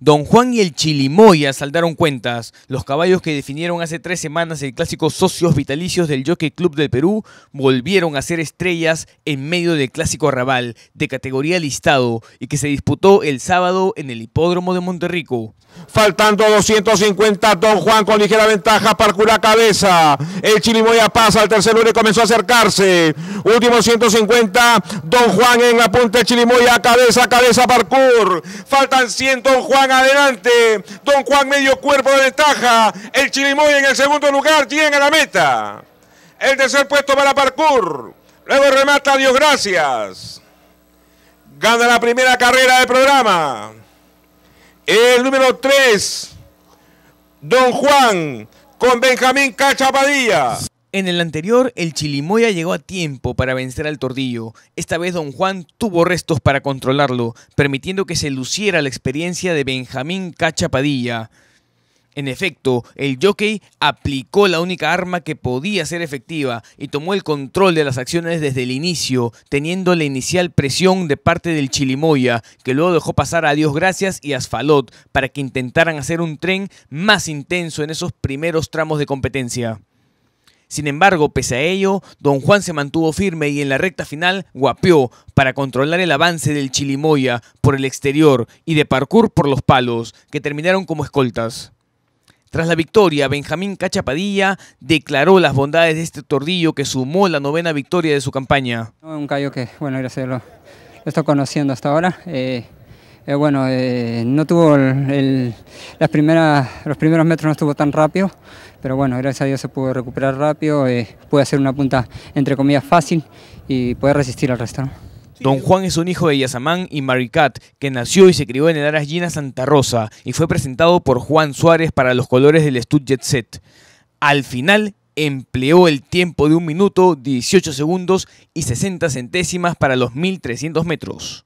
Don Juan y el Chilimoya saldaron cuentas. Los caballos que definieron hace tres semanas el clásico socios vitalicios del Jockey Club del Perú volvieron a ser estrellas en medio del clásico arrabal de categoría listado y que se disputó el sábado en el hipódromo de Monterrico. Faltando 250, Don Juan con ligera ventaja, a cabeza. El Chilimoya pasa al tercer lugar y comenzó a acercarse. Último 150, Don Juan en la punta, Chilimoya, cabeza, cabeza, parkour. Faltan 100, Don Juan adelante. Don Juan medio cuerpo de ventaja. El Chilimoy en el segundo lugar llega a la meta. El tercer puesto para Parkour. Luego remata Dios Gracias. Gana la primera carrera del programa. El número 3, Don Juan, con Benjamín Cachapadilla. En el anterior, el Chilimoya llegó a tiempo para vencer al Tordillo. Esta vez Don Juan tuvo restos para controlarlo, permitiendo que se luciera la experiencia de Benjamín Cachapadilla. En efecto, el jockey aplicó la única arma que podía ser efectiva y tomó el control de las acciones desde el inicio, teniendo la inicial presión de parte del Chilimoya, que luego dejó pasar a Dios Gracias y Asfalot para que intentaran hacer un tren más intenso en esos primeros tramos de competencia. Sin embargo, pese a ello, Don Juan se mantuvo firme y en la recta final guapeó para controlar el avance del Chilimoya por el exterior y de parkour por los palos, que terminaron como escoltas. Tras la victoria, Benjamín Cachapadilla declaró las bondades de este tordillo que sumó la novena victoria de su campaña. Un callo que, bueno, gracias a lo, estoy conociendo hasta ahora. Eh, eh, bueno, eh, no tuvo las primeras, los primeros metros no estuvo tan rápido, pero bueno, gracias a Dios se pudo recuperar rápido, eh, puede hacer una punta entre comillas fácil y poder resistir al resto. Don Juan es un hijo de Yazamán y Maricat, que nació y se crió en el Aras Llena Santa Rosa y fue presentado por Juan Suárez para los colores del Stud Jet Set. Al final empleó el tiempo de un minuto, 18 segundos y 60 centésimas para los 1300 metros.